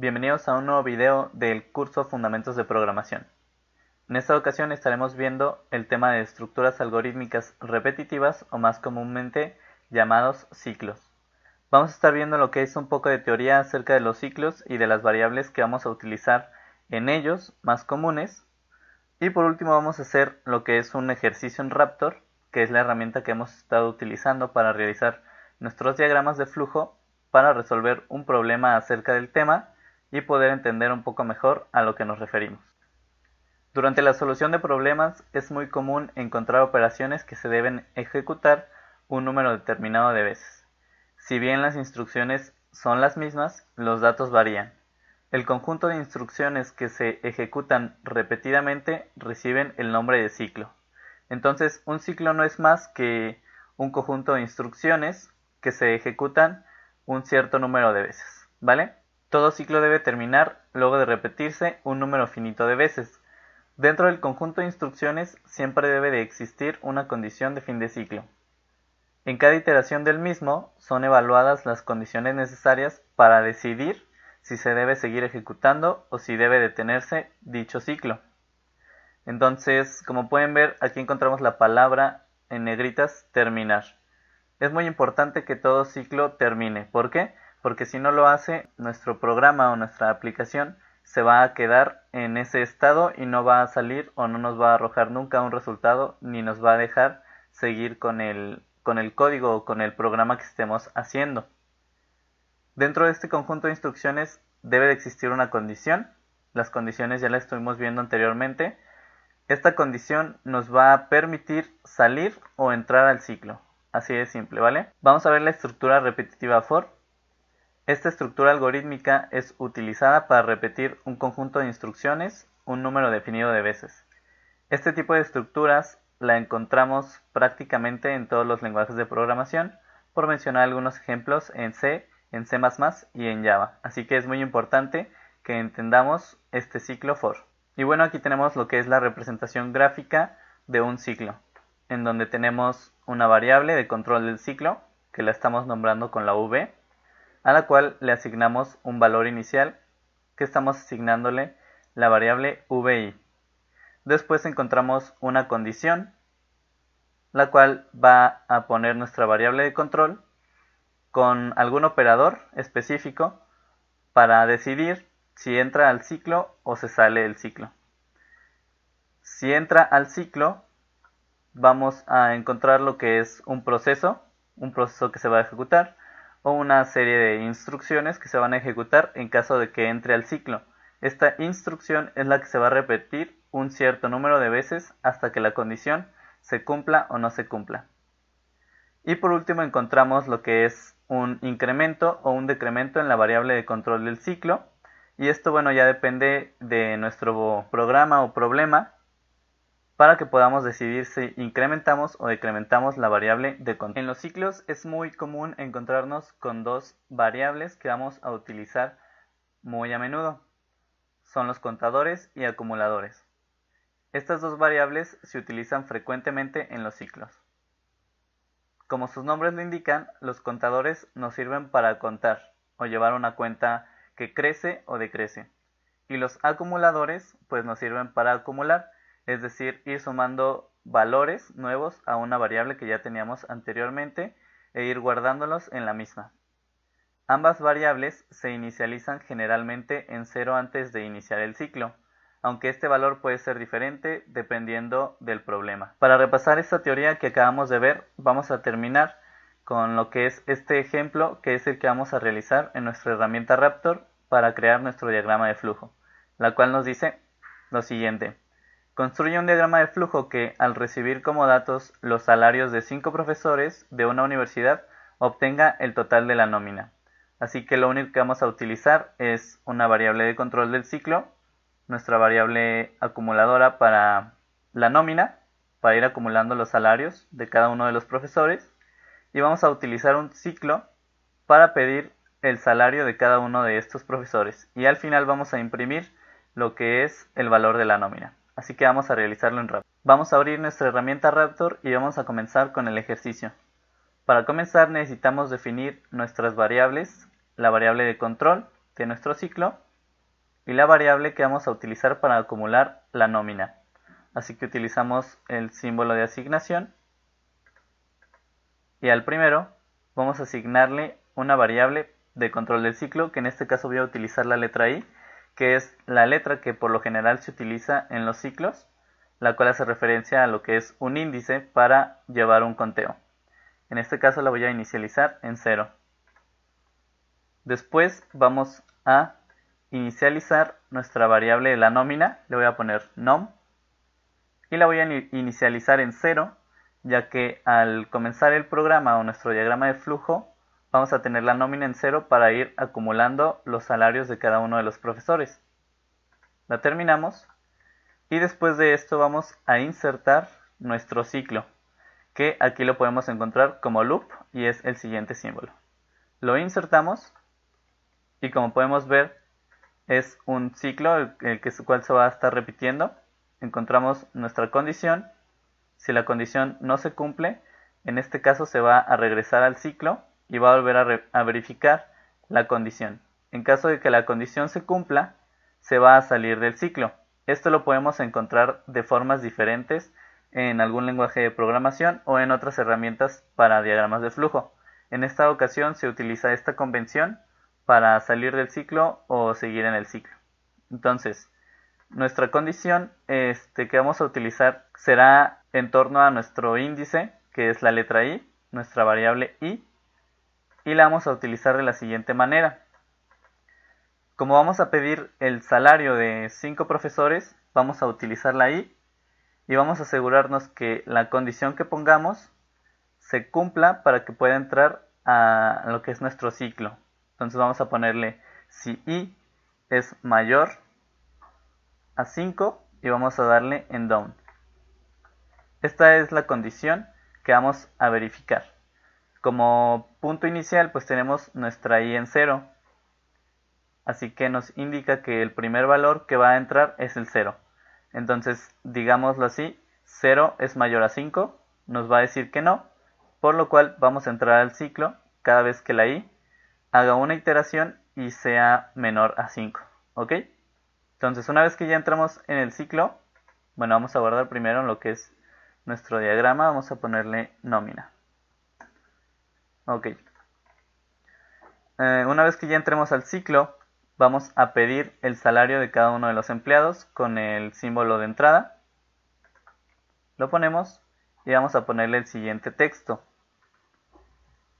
Bienvenidos a un nuevo video del curso Fundamentos de Programación. En esta ocasión estaremos viendo el tema de estructuras algorítmicas repetitivas o más comúnmente llamados ciclos. Vamos a estar viendo lo que es un poco de teoría acerca de los ciclos y de las variables que vamos a utilizar en ellos más comunes. Y por último vamos a hacer lo que es un ejercicio en Raptor, que es la herramienta que hemos estado utilizando para realizar nuestros diagramas de flujo para resolver un problema acerca del tema y poder entender un poco mejor a lo que nos referimos. Durante la solución de problemas es muy común encontrar operaciones que se deben ejecutar un número determinado de veces. Si bien las instrucciones son las mismas, los datos varían. El conjunto de instrucciones que se ejecutan repetidamente reciben el nombre de ciclo. Entonces, un ciclo no es más que un conjunto de instrucciones que se ejecutan un cierto número de veces, ¿vale? Todo ciclo debe terminar, luego de repetirse, un número finito de veces. Dentro del conjunto de instrucciones siempre debe de existir una condición de fin de ciclo. En cada iteración del mismo son evaluadas las condiciones necesarias para decidir si se debe seguir ejecutando o si debe detenerse dicho ciclo. Entonces, como pueden ver, aquí encontramos la palabra en negritas terminar. Es muy importante que todo ciclo termine. ¿Por qué? porque si no lo hace, nuestro programa o nuestra aplicación se va a quedar en ese estado y no va a salir o no nos va a arrojar nunca un resultado ni nos va a dejar seguir con el, con el código o con el programa que estemos haciendo. Dentro de este conjunto de instrucciones debe de existir una condición. Las condiciones ya las estuvimos viendo anteriormente. Esta condición nos va a permitir salir o entrar al ciclo. Así de simple, ¿vale? Vamos a ver la estructura repetitiva for esta estructura algorítmica es utilizada para repetir un conjunto de instrucciones un número definido de veces. Este tipo de estructuras la encontramos prácticamente en todos los lenguajes de programación, por mencionar algunos ejemplos en C, en C++ y en Java. Así que es muy importante que entendamos este ciclo for. Y bueno, aquí tenemos lo que es la representación gráfica de un ciclo, en donde tenemos una variable de control del ciclo, que la estamos nombrando con la v, a la cual le asignamos un valor inicial que estamos asignándole la variable vi. Después encontramos una condición, la cual va a poner nuestra variable de control con algún operador específico para decidir si entra al ciclo o se sale del ciclo. Si entra al ciclo, vamos a encontrar lo que es un proceso, un proceso que se va a ejecutar, o una serie de instrucciones que se van a ejecutar en caso de que entre al ciclo. Esta instrucción es la que se va a repetir un cierto número de veces hasta que la condición se cumpla o no se cumpla. Y por último encontramos lo que es un incremento o un decremento en la variable de control del ciclo. Y esto bueno ya depende de nuestro programa o problema para que podamos decidir si incrementamos o decrementamos la variable de contador. En los ciclos es muy común encontrarnos con dos variables que vamos a utilizar muy a menudo. Son los contadores y acumuladores. Estas dos variables se utilizan frecuentemente en los ciclos. Como sus nombres lo indican, los contadores nos sirven para contar o llevar una cuenta que crece o decrece. Y los acumuladores pues nos sirven para acumular es decir, ir sumando valores nuevos a una variable que ya teníamos anteriormente e ir guardándolos en la misma. Ambas variables se inicializan generalmente en cero antes de iniciar el ciclo, aunque este valor puede ser diferente dependiendo del problema. Para repasar esta teoría que acabamos de ver, vamos a terminar con lo que es este ejemplo que es el que vamos a realizar en nuestra herramienta Raptor para crear nuestro diagrama de flujo, la cual nos dice lo siguiente. Construye un diagrama de flujo que, al recibir como datos los salarios de cinco profesores de una universidad, obtenga el total de la nómina. Así que lo único que vamos a utilizar es una variable de control del ciclo, nuestra variable acumuladora para la nómina, para ir acumulando los salarios de cada uno de los profesores, y vamos a utilizar un ciclo para pedir el salario de cada uno de estos profesores, y al final vamos a imprimir lo que es el valor de la nómina así que vamos a realizarlo en Raptor. Vamos a abrir nuestra herramienta Raptor y vamos a comenzar con el ejercicio. Para comenzar necesitamos definir nuestras variables, la variable de control de nuestro ciclo y la variable que vamos a utilizar para acumular la nómina. Así que utilizamos el símbolo de asignación y al primero vamos a asignarle una variable de control del ciclo que en este caso voy a utilizar la letra i que es la letra que por lo general se utiliza en los ciclos, la cual hace referencia a lo que es un índice para llevar un conteo. En este caso la voy a inicializar en 0. Después vamos a inicializar nuestra variable de la nómina, le voy a poner nom y la voy a inicializar en 0 ya que al comenzar el programa o nuestro diagrama de flujo vamos a tener la nómina en cero para ir acumulando los salarios de cada uno de los profesores. La terminamos y después de esto vamos a insertar nuestro ciclo, que aquí lo podemos encontrar como loop y es el siguiente símbolo. Lo insertamos y como podemos ver es un ciclo el, cual se va a estar repitiendo. Encontramos nuestra condición. Si la condición no se cumple, en este caso se va a regresar al ciclo y va a volver a, verificar la condición. En caso de que la condición se cumpla, se va a salir del ciclo. Esto lo podemos encontrar de formas diferentes en algún lenguaje de programación o en otras herramientas para diagramas de flujo. En esta ocasión se utiliza esta convención para salir del ciclo o seguir en el ciclo. Entonces, nuestra condición este, que vamos a utilizar será en torno a nuestro índice, que es la letra i, nuestra variable i, y la vamos a utilizar de la siguiente manera. Como vamos a pedir el salario de 5 profesores, vamos a utilizar la I y vamos a asegurarnos que la condición que pongamos se cumpla para que pueda entrar a lo que es nuestro ciclo. Entonces vamos a ponerle si I es mayor a 5 y vamos a darle en down. Esta es la condición que vamos a verificar. Como punto inicial pues tenemos nuestra i en 0. Así que nos indica que el primer valor que va a entrar es el 0. Entonces, digámoslo así, 0 es mayor a 5, nos va a decir que no, por lo cual vamos a entrar al ciclo cada vez que la i haga una iteración y sea menor a 5, ¿ok? Entonces, una vez que ya entramos en el ciclo, bueno, vamos a guardar primero lo que es nuestro diagrama, vamos a ponerle nómina. Ok. Eh, una vez que ya entremos al ciclo, vamos a pedir el salario de cada uno de los empleados con el símbolo de entrada. Lo ponemos y vamos a ponerle el siguiente texto.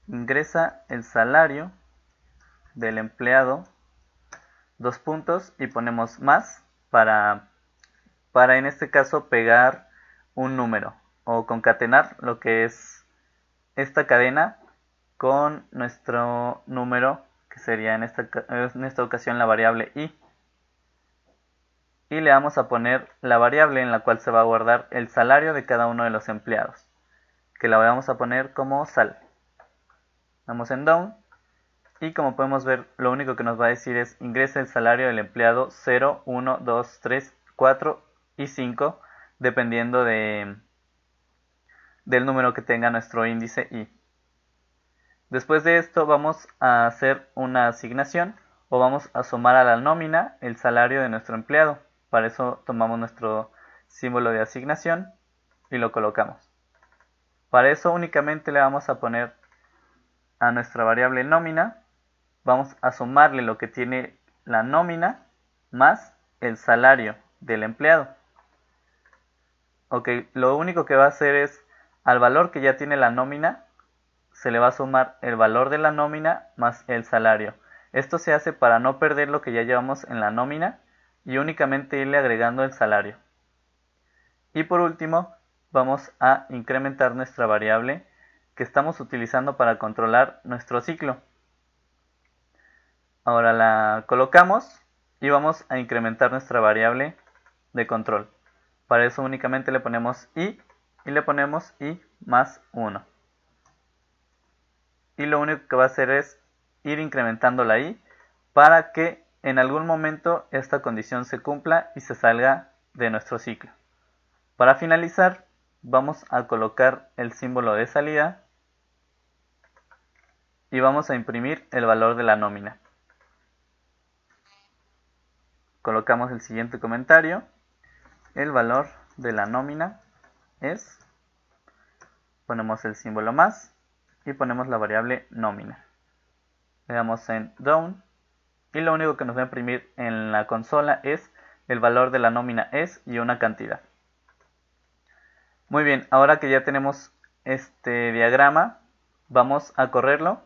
Ingresa el salario del empleado, dos puntos y ponemos más para, para en este caso pegar un número o concatenar lo que es esta cadena con nuestro número, que sería en esta, esta ocasión la variable i. Y le vamos a poner la variable en la cual se va a guardar el salario de cada uno de los empleados, que la vamos a poner como sal. vamos en down y como podemos ver, lo único que nos va a decir es ingrese el salario del empleado 0, 1, 2, 3, 4 y 5, dependiendo de, del número que tenga nuestro índice I. Después de esto vamos a hacer una asignación o vamos a sumar a la nómina el salario de nuestro empleado. Para eso tomamos nuestro símbolo de asignación y lo colocamos. Para eso únicamente le vamos a poner a nuestra variable nómina, vamos a sumarle lo que tiene la nómina más el salario del empleado. Ok, lo único que va a hacer es al valor que ya tiene la nómina, se le va a sumar el valor de la nómina más el salario. Esto se hace para no perder lo que ya llevamos en la nómina y únicamente irle agregando el salario. Y por último, vamos a incrementar nuestra variable que estamos utilizando para controlar nuestro ciclo. Ahora la colocamos y vamos a incrementar nuestra variable de control. Para eso únicamente le ponemos i y le ponemos i más 1 y lo único que va a hacer es ir incrementándola la para que en algún momento esta condición se cumpla y se salga de nuestro ciclo. Para finalizar, vamos a colocar el símbolo de salida y vamos a imprimir el valor de la nómina. Colocamos el siguiente comentario. El valor de la nómina es, ponemos el símbolo más, y ponemos la variable nómina. Le damos en down y lo único que nos va a imprimir en la consola es el valor de la nómina es y una cantidad. Muy bien, ahora que ya tenemos este diagrama, vamos a correrlo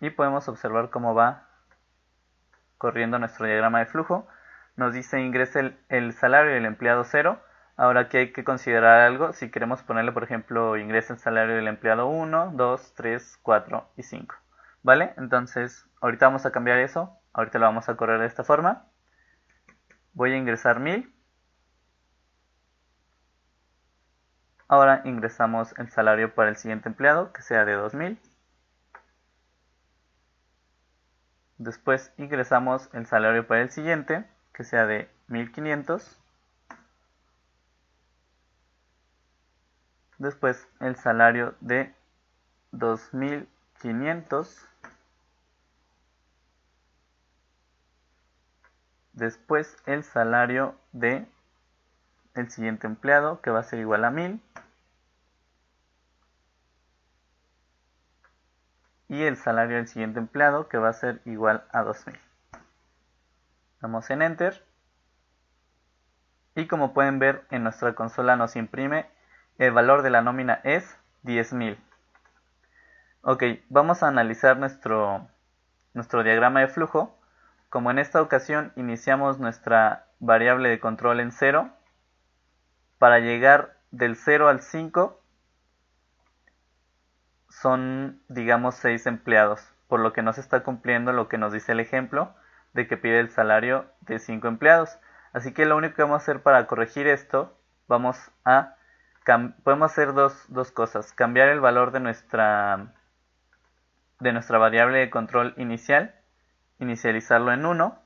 y podemos observar cómo va corriendo nuestro diagrama de flujo. Nos dice ingrese el, el salario del empleado 0 Ahora aquí hay que considerar algo, si queremos ponerle, por ejemplo, ingresa el salario del empleado 1, 2, 3, 4 y 5. ¿Vale? Entonces, ahorita vamos a cambiar eso. Ahorita lo vamos a correr de esta forma. Voy a ingresar 1000. Ahora ingresamos el salario para el siguiente empleado, que sea de 2000. Después ingresamos el salario para el siguiente, que sea de 1500. Después el salario de 2500. Después el salario de el siguiente empleado que va a ser igual a 1000. Y el salario del siguiente empleado que va a ser igual a 2000. Damos en enter. Y como pueden ver en nuestra consola nos imprime el valor de la nómina es 10.000. Ok, vamos a analizar nuestro, nuestro diagrama de flujo. Como en esta ocasión iniciamos nuestra variable de control en 0, para llegar del 0 al 5 son, digamos, 6 empleados, por lo que no se está cumpliendo lo que nos dice el ejemplo de que pide el salario de 5 empleados. Así que lo único que vamos a hacer para corregir esto, vamos a podemos hacer dos, cosas. Cambiar el valor de nuestra, de nuestra variable de control inicial, inicializarlo en 1,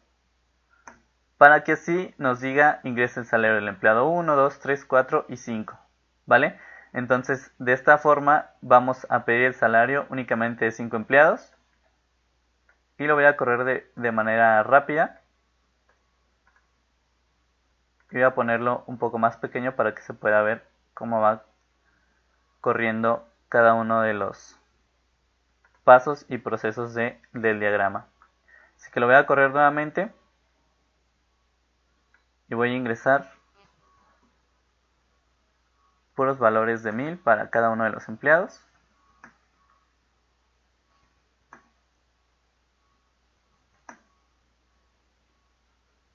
para que así nos diga ingrese el salario del empleado 1, 2, 3, 4 y 5. ¿Vale? Entonces, de esta forma vamos a pedir el salario únicamente de 5 empleados. Y lo voy a correr de, de manera rápida. voy a ponerlo un poco más pequeño para que se pueda ver cómo va corriendo cada uno de los pasos y procesos del diagrama. Así que lo voy a correr nuevamente y voy a ingresar puros valores de 1000 para cada uno de los empleados.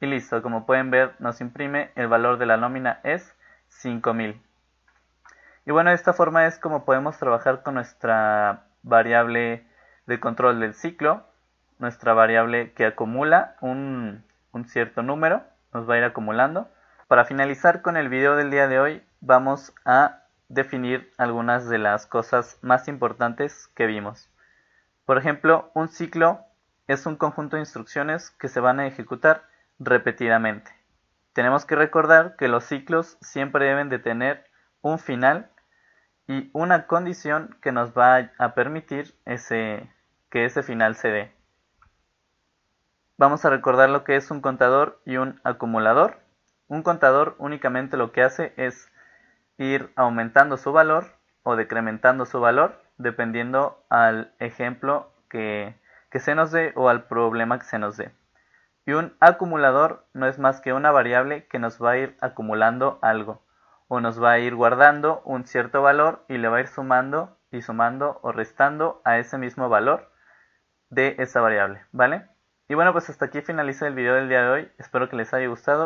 Y listo, como pueden ver nos imprime el valor de la nómina es 5000. Y bueno, de esta forma es como podemos trabajar con nuestra variable de control del ciclo, nuestra variable que acumula un, cierto número, nos va a ir acumulando. Para finalizar con el video del día de hoy, vamos a definir algunas de las cosas más importantes que vimos. Por ejemplo, un ciclo es un conjunto de instrucciones que se van a ejecutar repetidamente. Tenemos que recordar que los ciclos siempre deben de tener un final y una condición que nos va a permitir ese, que ese final se dé. Vamos a recordar lo que es un contador y un acumulador. Un contador únicamente lo que hace es ir aumentando su valor o decrementando su valor dependiendo al ejemplo que se nos dé o al problema que se nos dé. Y un acumulador no es más que una variable que nos va a ir acumulando algo o nos va a ir guardando un cierto valor y le va a ir sumando y sumando o restando a ese mismo valor de esa variable, ¿vale? Y bueno, pues hasta aquí finaliza el video del día de hoy. Espero que les haya gustado.